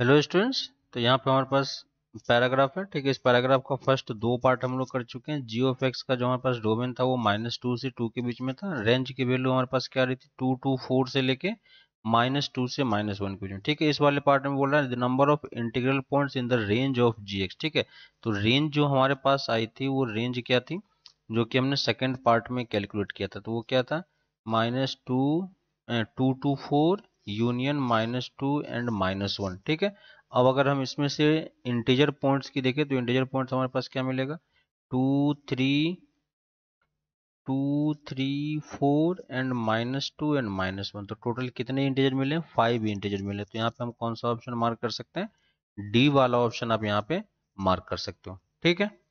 hello students तो यहाँ पे हमारे पास पैराग्राफ है ठीक है इस पैराग्राफ का फर्स्ट दो पार्ट हम लोग कर चुके हैं जियो फैक्स एक्स का जो हमारे पास डोमेन था वो माइनस टू से टू के बीच में था रेंज की वैल्यू हमारे पास क्या रही थी टू टू फोर से लेके माइनस टू से माइनस वन के बीच में ठीक है इस वाले पार्ट में बोल रहा है number of integral point in the range of g x ठीक है तो रेंज जो हमारे पास आई थी वो रेंज क्या थी जो कि हमने सेकेंड पार्ट में कैलकुलेट किया था तो वो क्या था minus two two two four union minus two and minus one ठीक है अब अगर हम इसमें से इंटीजर पॉइंट्स की देखें तो इंटीजर पॉइंट्स हमारे पास क्या मिलेगा two three two three four and minus two and minus one तो टोटल कितने इंटीजर मिले फाइव इंटीजर मिले तो यहाँ पे हम कौन सा ऑप्शन मार्क कर सकते हैं डी वाला ऑप्शन आप यहाँ पे मार्क कर सकते हो ठीक है